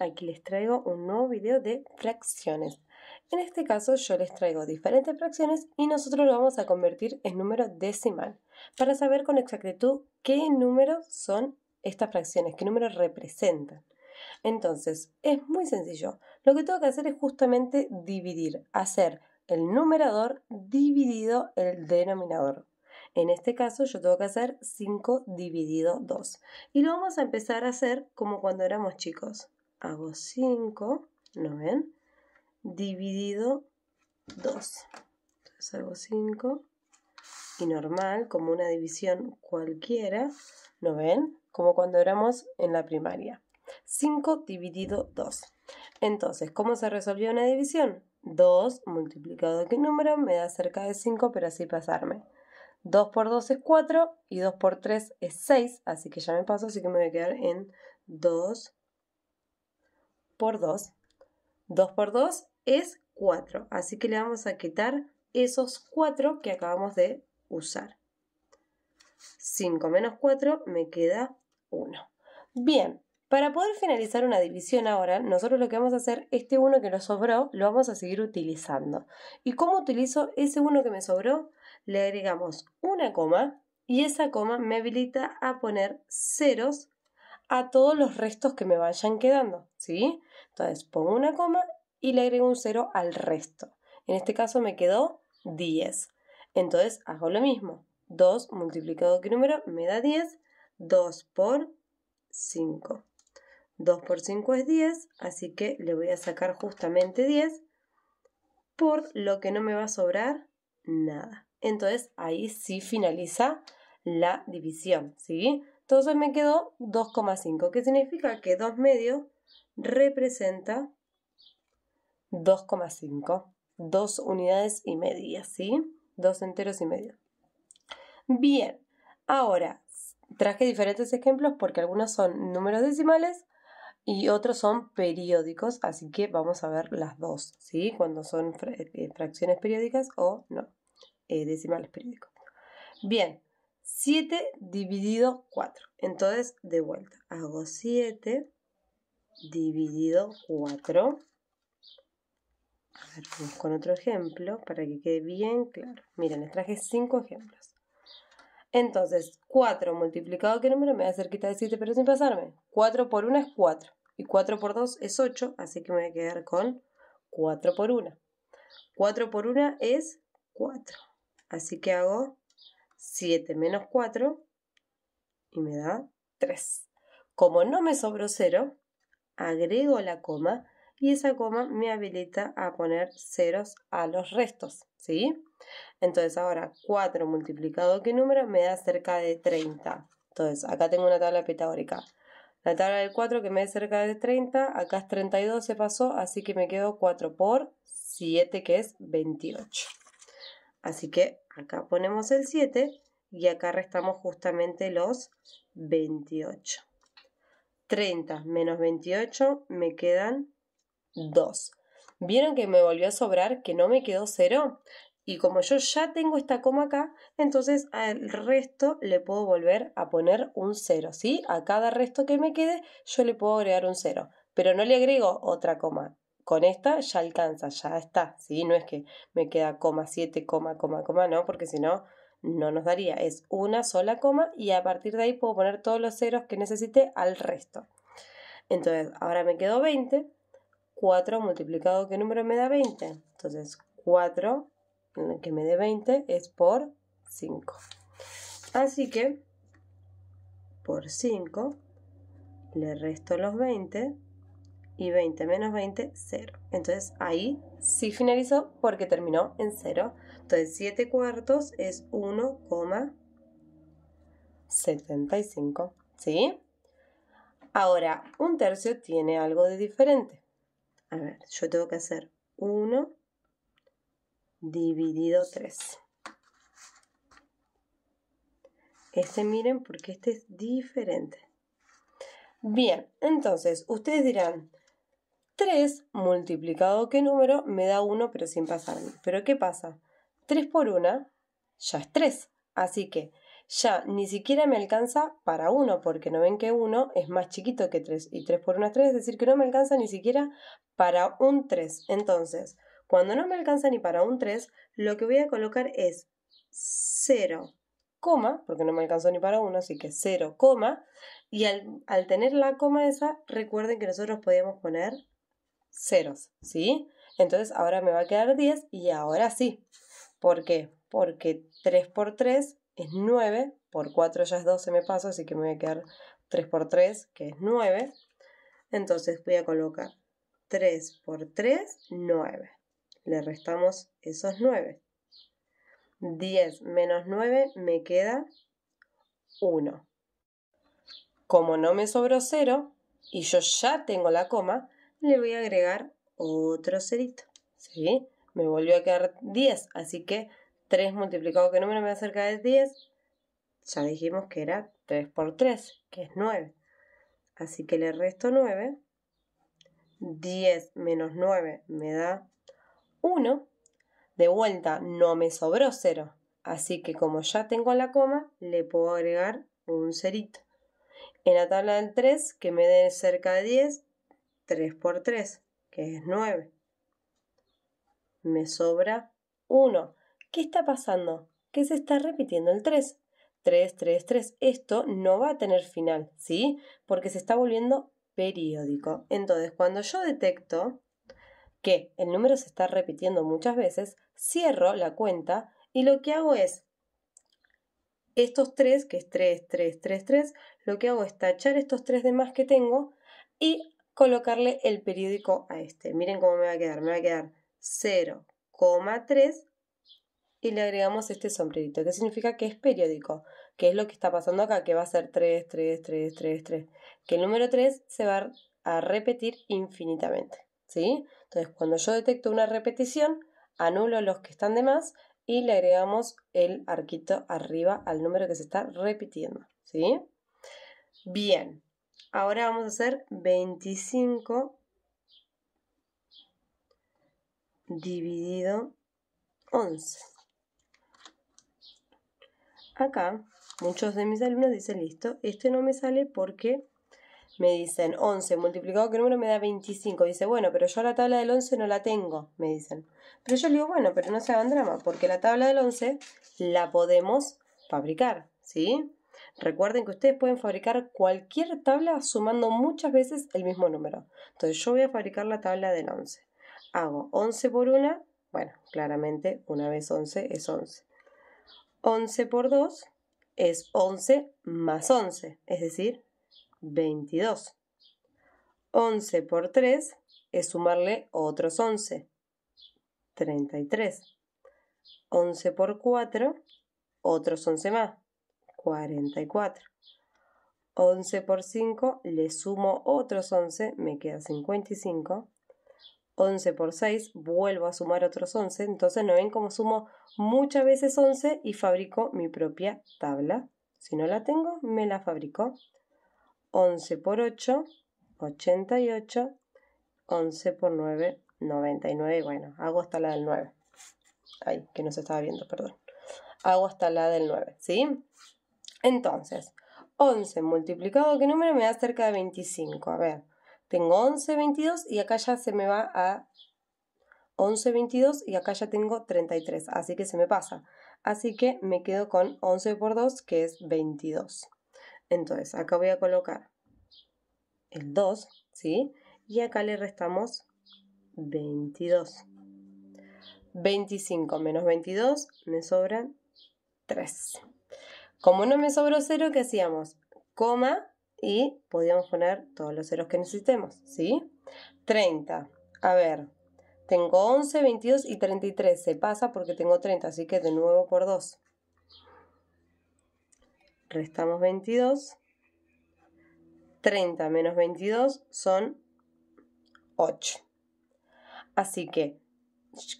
aquí les traigo un nuevo video de fracciones. En este caso yo les traigo diferentes fracciones y nosotros lo vamos a convertir en número decimal para saber con exactitud qué números son estas fracciones, qué números representan. Entonces, es muy sencillo. Lo que tengo que hacer es justamente dividir, hacer el numerador dividido el denominador. En este caso yo tengo que hacer 5 dividido 2. Y lo vamos a empezar a hacer como cuando éramos chicos hago 5, ¿no ven? Dividido 2. Entonces hago 5 y normal, como una división cualquiera, ¿no ven? Como cuando éramos en la primaria. 5 dividido 2. Entonces, ¿cómo se resolvió una división? 2 multiplicado de qué número me da cerca de 5, pero así pasarme. 2 por 2 es 4 y 2 por 3 es 6, así que ya me paso, así que me voy a quedar en 2 por 2. 2 por 2 es 4, así que le vamos a quitar esos 4 que acabamos de usar. 5 menos 4 me queda 1. Bien, para poder finalizar una división ahora, nosotros lo que vamos a hacer, este 1 que nos sobró, lo vamos a seguir utilizando. ¿Y cómo utilizo ese 1 que me sobró? Le agregamos una coma y esa coma me habilita a poner ceros a todos los restos que me vayan quedando. ¿sí? Entonces pongo una coma y le agrego un 0 al resto. En este caso me quedó 10. Entonces hago lo mismo. 2 multiplicado qué número me da 10. 2 por 5. 2 por 5 es 10, así que le voy a sacar justamente 10, por lo que no me va a sobrar nada. Entonces ahí sí finaliza la división, ¿sí? Entonces me quedó 2,5, ¿qué significa que 2 medios representa 2,5. Dos unidades y media, ¿sí? Dos enteros y media Bien, ahora traje diferentes ejemplos porque algunos son números decimales y otros son periódicos, así que vamos a ver las dos, ¿sí? Cuando son eh, fracciones periódicas o no, eh, decimales periódicos. Bien, 7 dividido 4. Entonces, de vuelta, hago 7 dividido 4. A ver, vamos con otro ejemplo para que quede bien claro. Miren, les traje 5 ejemplos. Entonces, 4 multiplicado qué número me da cerquita de 7, pero sin pasarme. 4 por 1 es 4. Y 4 por 2 es 8, así que me voy a quedar con 4 por 1. 4 por 1 es 4. Así que hago 7 menos 4 y me da 3. Como no me sobró 0, agrego la coma y esa coma me habilita a poner ceros a los restos, Entonces ahora 4 multiplicado qué número me da cerca de 30. Entonces acá tengo una tabla pitagórica. La tabla del 4 que me da cerca de 30, acá es 32 se pasó, así que me quedo 4 por 7 que es 28. Así que acá ponemos el 7 y acá restamos justamente los 28. 30 menos 28 me quedan 2. ¿Vieron que me volvió a sobrar que no me quedó 0? Y como yo ya tengo esta coma acá, entonces al resto le puedo volver a poner un 0, ¿sí? A cada resto que me quede yo le puedo agregar un 0, pero no le agrego otra coma. Con esta ya alcanza, ya está, ¿sí? No es que me queda coma 7, coma, coma, coma, no, porque si no no nos daría, es una sola coma y a partir de ahí puedo poner todos los ceros que necesite al resto. Entonces, ahora me quedo 20, 4 multiplicado, ¿qué número me da 20? Entonces, 4 que me dé 20 es por 5. Así que, por 5, le resto los 20 y 20 menos 20, 0. Entonces, ahí sí finalizó porque terminó en 0. Entonces 7 cuartos es 1,75. ¿Sí? Ahora, un tercio tiene algo de diferente. A ver, yo tengo que hacer 1 dividido 3. Este miren porque este es diferente. Bien, entonces ustedes dirán, 3 multiplicado qué número me da 1 pero sin pasarme. Pero ¿qué pasa? 3 por 1 ya es 3. Así que ya ni siquiera me alcanza para 1, porque no ven que 1 es más chiquito que 3 y 3 por 1 es 3, es decir, que no me alcanza ni siquiera para un 3. Entonces, cuando no me alcanza ni para un 3, lo que voy a colocar es 0, coma, porque no me alcanzó ni para 1, así que 0, coma, y al, al tener la coma esa, recuerden que nosotros podíamos poner ceros, ¿sí? Entonces ahora me va a quedar 10 y ahora sí. ¿Por qué? Porque 3 por 3 es 9, por 4 ya es 12 me paso, así que me voy a quedar 3 por 3, que es 9. Entonces voy a colocar 3 por 3, 9. Le restamos esos 9. 10 menos 9 me queda 1. Como no me sobró 0 y yo ya tengo la coma, le voy a agregar otro cerito. ¿Sí? me volvió a quedar 10, así que 3 multiplicado que número me acerca de 10, ya dijimos que era 3 por 3, que es 9. Así que le resto 9. 10 menos 9 me da 1. De vuelta, no me sobró 0. Así que como ya tengo la coma, le puedo agregar un cerito. En la tabla del 3, que me dé cerca de 10, 3 por 3, que es 9 me sobra 1. ¿Qué está pasando? Que se está repitiendo el 3. 3, 3, 3. Esto no va a tener final, ¿sí? Porque se está volviendo periódico. Entonces, cuando yo detecto que el número se está repitiendo muchas veces, cierro la cuenta y lo que hago es estos 3, que es 3, 3, 3, 3, lo que hago es tachar estos tres demás que tengo y colocarle el periódico a este. Miren cómo me va a quedar. Me va a quedar 0,3 y le agregamos este sombrerito, que significa que es periódico, que es lo que está pasando acá, que va a ser 3, 3, 3, 3, 3, que el número 3 se va a repetir infinitamente, ¿sí? Entonces, cuando yo detecto una repetición, anulo los que están de más y le agregamos el arquito arriba al número que se está repitiendo, ¿sí? Bien, ahora vamos a hacer 25 dividido 11. Acá muchos de mis alumnos dicen, listo, este no me sale porque me dicen 11 multiplicado que número me da 25. Dice, bueno, pero yo la tabla del 11 no la tengo, me dicen. Pero yo le digo, bueno, pero no se hagan drama, porque la tabla del 11 la podemos fabricar, ¿sí? Recuerden que ustedes pueden fabricar cualquier tabla sumando muchas veces el mismo número. Entonces yo voy a fabricar la tabla del 11 hago 11 por 1, bueno, claramente una vez 11 es 11. 11 por 2 es 11 más 11, es decir, 22. 11 por 3 es sumarle otros 11, 33. 11 por 4, otros 11 más, 44. 11 por 5 le sumo otros 11, me queda 55. 11 por 6, vuelvo a sumar otros 11, entonces no ven cómo sumo muchas veces 11 y fabrico mi propia tabla. Si no la tengo, me la fabrico. 11 por 8, 88, 11 por 9, 99, bueno, hago hasta la del 9. Ay, que no se estaba viendo, perdón. Hago hasta la del 9, ¿sí? Entonces, 11 multiplicado, ¿qué número me da cerca de 25? A ver, tengo 11, 22 y acá ya se me va a 11, 22 y acá ya tengo 33, así que se me pasa. Así que me quedo con 11 por 2 que es 22. Entonces acá voy a colocar el 2, ¿sí? Y acá le restamos 22. 25 menos 22 me sobran 3. Como no me sobró 0, ¿qué hacíamos? Coma y podíamos poner todos los ceros que necesitemos, ¿sí? 30, a ver, tengo 11, 22 y 33, se pasa porque tengo 30, así que de nuevo por 2. Restamos 22, 30 menos 22 son 8. Así que,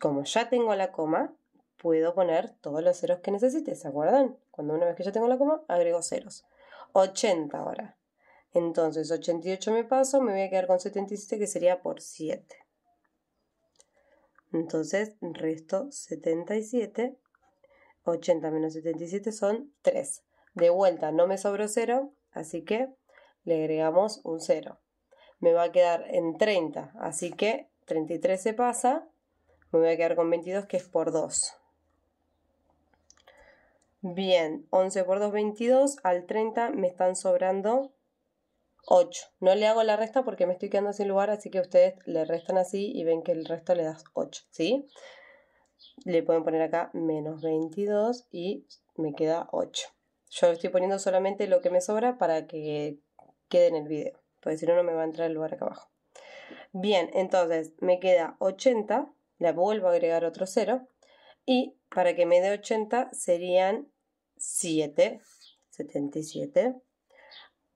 como ya tengo la coma, puedo poner todos los ceros que necesite, ¿se acuerdan? Cuando una vez que ya tengo la coma, agrego ceros. 80 ahora. Entonces 88 me paso, me voy a quedar con 77 que sería por 7. Entonces resto 77. 80 menos 77 son 3. De vuelta no me sobró 0, así que le agregamos un 0. Me va a quedar en 30, así que 33 se pasa. Me voy a quedar con 22 que es por 2. Bien, 11 por 2, 22. Al 30 me están sobrando 8. No le hago la resta porque me estoy quedando sin lugar, así que ustedes le restan así y ven que el resto le das 8, ¿sí? Le pueden poner acá menos 22 y me queda 8. Yo estoy poniendo solamente lo que me sobra para que quede en el video, porque si no, no me va a entrar el lugar acá abajo. Bien, entonces me queda 80, le vuelvo a agregar otro 0 y para que me dé 80 serían 7, 77.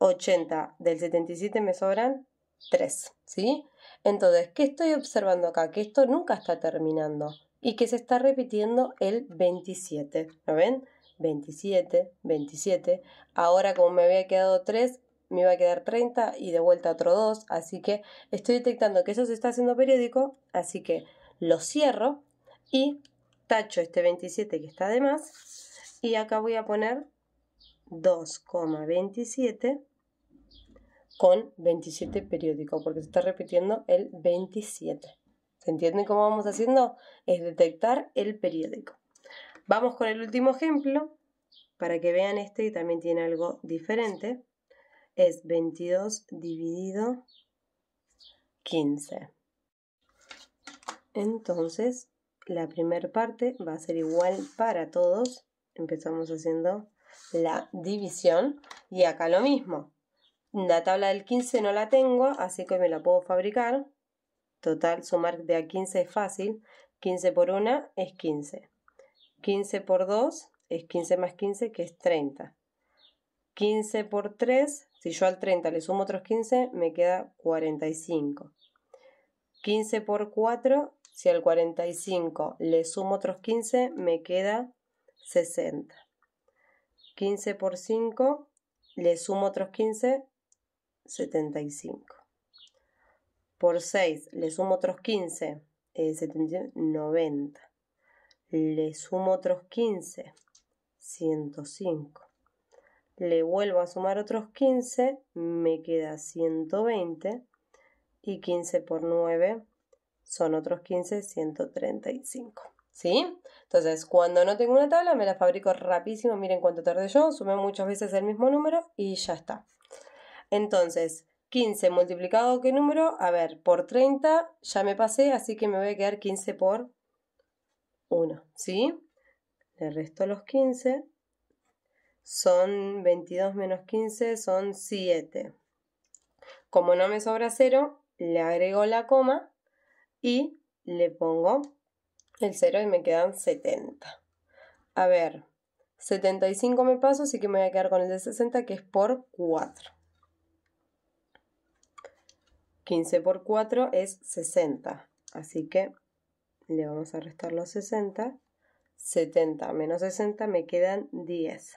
80 del 77 me sobran 3, ¿sí? Entonces, ¿qué estoy observando acá? Que esto nunca está terminando y que se está repitiendo el 27, ¿lo ven? 27, 27. Ahora como me había quedado 3, me iba a quedar 30 y de vuelta otro 2, así que estoy detectando que eso se está haciendo periódico, así que lo cierro y tacho este 27 que está de más y acá voy a poner 2,27 con 27 periódicos, porque se está repitiendo el 27. ¿Se entiende cómo vamos haciendo? Es detectar el periódico. Vamos con el último ejemplo, para que vean este y también tiene algo diferente. Es 22 dividido 15. Entonces, la primera parte va a ser igual para todos. Empezamos haciendo la división y acá lo mismo. La tabla del 15 no la tengo, así que me la puedo fabricar. Total, sumar de a 15 es fácil. 15 por 1 es 15. 15 por 2 es 15 más 15, que es 30. 15 por 3, si yo al 30 le sumo otros 15, me queda 45. 15 por 4, si al 45 le sumo otros 15, me queda 60. 15 por 5, le sumo otros 15, 75. Por 6 le sumo otros 15, 90. Eh, le sumo otros 15, 105. Le vuelvo a sumar otros 15, me queda 120. Y 15 por 9 son otros 15, 135. ¿Sí? Entonces, cuando no tengo una tabla, me la fabrico rapidísimo. Miren cuánto tardé yo. Sumé muchas veces el mismo número y ya está. Entonces, 15 multiplicado qué número? A ver, por 30 ya me pasé, así que me voy a quedar 15 por 1, ¿sí? Le resto los 15. Son 22 menos 15, son 7. Como no me sobra 0, le agrego la coma y le pongo el 0 y me quedan 70. A ver, 75 me paso, así que me voy a quedar con el de 60 que es por 4. 15 por 4 es 60. Así que le vamos a restar los 60. 70 menos 60 me quedan 10.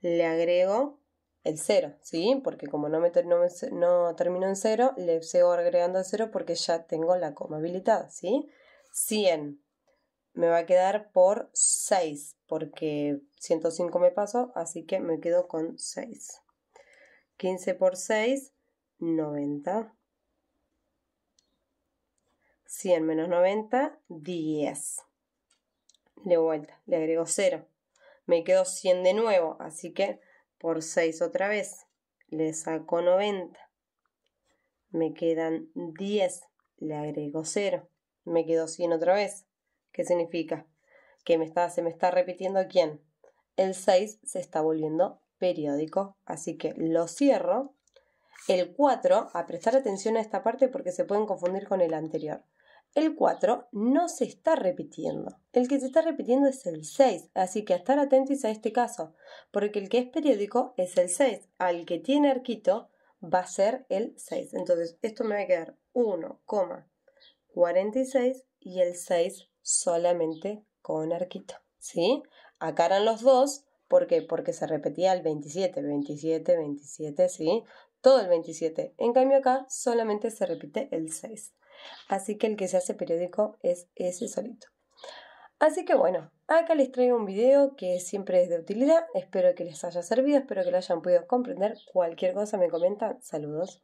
Le agrego el 0, ¿sí? Porque como no, me termino en 0, le sigo agregando el 0 porque ya tengo la coma habilitada, ¿sí? 100 me va a quedar por 6, porque 105 me pasó, así que me quedo con 6. 15 por 6, 90. 100 menos 90, 10. De vuelta, le agrego 0. Me quedo 100 de nuevo, así que por 6 otra vez. Le saco 90. Me quedan 10. Le agrego 0. Me quedó 100 otra vez. ¿Qué significa? Que me está, se me está repitiendo quién. El 6 se está volviendo periódico. Así que lo cierro. El 4, a prestar atención a esta parte porque se pueden confundir con el anterior. El 4 no se está repitiendo. El que se está repitiendo es el 6, así que estar atentos a este caso, porque el que es periódico es el 6, al que tiene arquito va a ser el 6. Entonces, esto me va a quedar 1,46 y el 6 solamente con arquito. ¿Sí? Acá eran los dos, ¿por qué? Porque se repetía el 27, 27, 27, ¿sí? Todo el 27. En cambio acá solamente se repite el 6. Así que el que se hace periódico es ese solito. Así que bueno, acá les traigo un video que siempre es de utilidad. Espero que les haya servido, espero que lo hayan podido comprender. Cualquier cosa me comentan. Saludos.